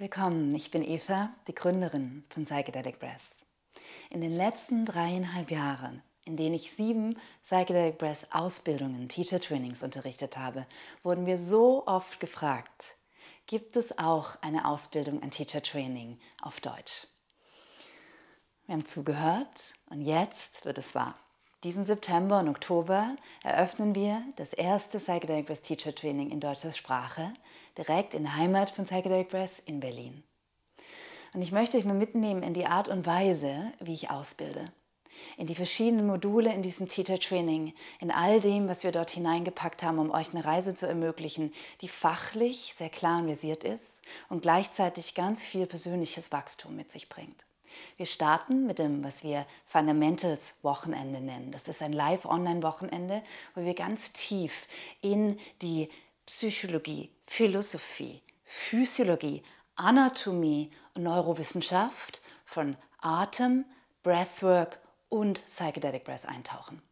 Willkommen, ich bin Eva, die Gründerin von Psychedelic Breath. In den letzten dreieinhalb Jahren, in denen ich sieben Psychedelic Breath Ausbildungen, Teacher Trainings unterrichtet habe, wurden wir so oft gefragt, gibt es auch eine Ausbildung, ein Teacher Training auf Deutsch? Wir haben zugehört und jetzt wird es wahr. Diesen September und Oktober eröffnen wir das erste Psychedelic Press Teacher Training in deutscher Sprache direkt in der Heimat von Psychedelic Press in Berlin. Und ich möchte euch mal mitnehmen in die Art und Weise, wie ich ausbilde. In die verschiedenen Module in diesem Teacher Training, in all dem, was wir dort hineingepackt haben, um euch eine Reise zu ermöglichen, die fachlich sehr klar und visiert ist und gleichzeitig ganz viel persönliches Wachstum mit sich bringt. Wir starten mit dem, was wir Fundamentals Wochenende nennen. Das ist ein Live-Online-Wochenende, wo wir ganz tief in die Psychologie, Philosophie, Physiologie, Anatomie und Neurowissenschaft von Atem, Breathwork und Psychedelic Breath eintauchen.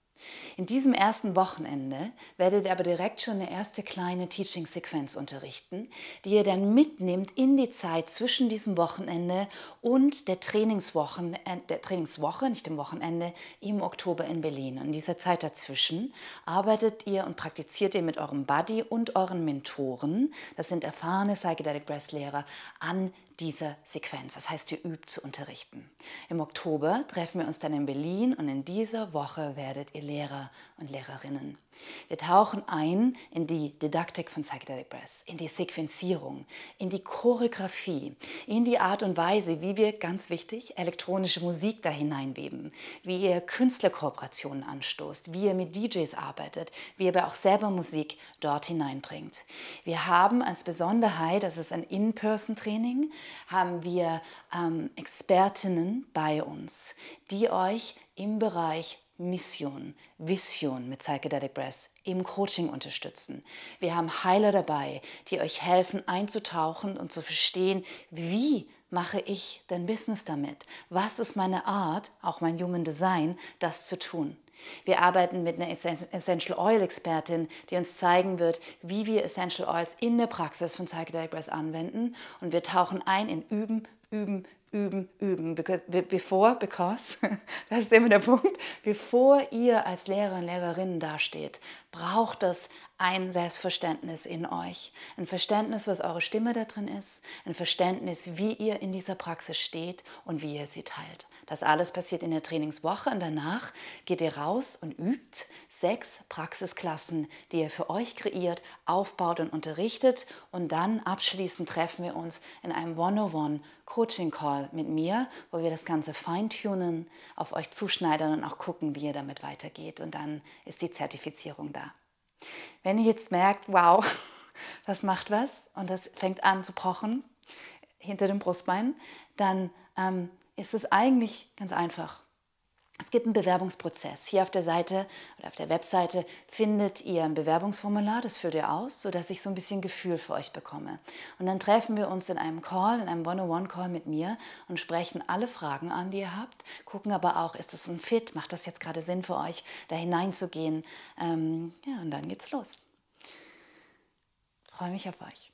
In diesem ersten Wochenende werdet ihr aber direkt schon eine erste kleine Teaching-Sequenz unterrichten, die ihr dann mitnimmt in die Zeit zwischen diesem Wochenende und der, Trainingswochen, äh, der Trainingswoche, nicht dem Wochenende, im Oktober in Berlin. Und in dieser Zeit dazwischen arbeitet ihr und praktiziert ihr mit eurem Buddy und euren Mentoren, das sind erfahrene Psychedelic breast Lehrer, an dieser Sequenz. Das heißt, ihr übt zu unterrichten. Im Oktober treffen wir uns dann in Berlin und in dieser Woche werdet ihr Lehrer und Lehrerinnen. Wir tauchen ein in die Didaktik von Psychedelic Breath, in die Sequenzierung, in die Choreografie, in die Art und Weise, wie wir, ganz wichtig, elektronische Musik da hineinweben, wie ihr Künstlerkooperationen anstoßt, wie ihr mit DJs arbeitet, wie ihr aber auch selber Musik dort hineinbringt. Wir haben als Besonderheit, das ist ein In-Person-Training, haben wir ähm, Expertinnen bei uns, die euch im Bereich Mission, Vision mit Psychedelic Breath im Coaching unterstützen. Wir haben Heiler dabei, die euch helfen einzutauchen und zu verstehen, wie mache ich denn Business damit? Was ist meine Art, auch mein Human Design, das zu tun? Wir arbeiten mit einer Essential Oil Expertin, die uns zeigen wird, wie wir Essential Oils in der Praxis von Psychedelic Breath anwenden und wir tauchen ein in Üben, Üben, üben, üben. Because, before, because, das ist immer der Punkt, bevor ihr als Lehrer und Lehrerinnen dasteht, braucht es ein Selbstverständnis in euch. Ein Verständnis, was eure Stimme da drin ist, ein Verständnis, wie ihr in dieser Praxis steht und wie ihr sie teilt. Das alles passiert in der Trainingswoche und danach geht ihr raus und übt sechs Praxisklassen, die ihr für euch kreiert, aufbaut und unterrichtet und dann abschließend treffen wir uns in einem One-on-One Coaching Call Call mit mir, wo wir das Ganze feintunen, auf euch zuschneiden und auch gucken, wie ihr damit weitergeht. Und dann ist die Zertifizierung da. Wenn ihr jetzt merkt, wow, das macht was und das fängt an zu pochen hinter dem Brustbein, dann ähm, ist es eigentlich ganz einfach. Es gibt einen Bewerbungsprozess. Hier auf der Seite oder auf der Webseite findet ihr ein Bewerbungsformular, das führt ihr aus, sodass ich so ein bisschen Gefühl für euch bekomme. Und dann treffen wir uns in einem Call, in einem One-on-One-Call mit mir und sprechen alle Fragen an, die ihr habt, gucken aber auch, ist das ein Fit, macht das jetzt gerade Sinn für euch, da hineinzugehen. Ähm, ja, und dann geht's los. Ich freue mich auf euch.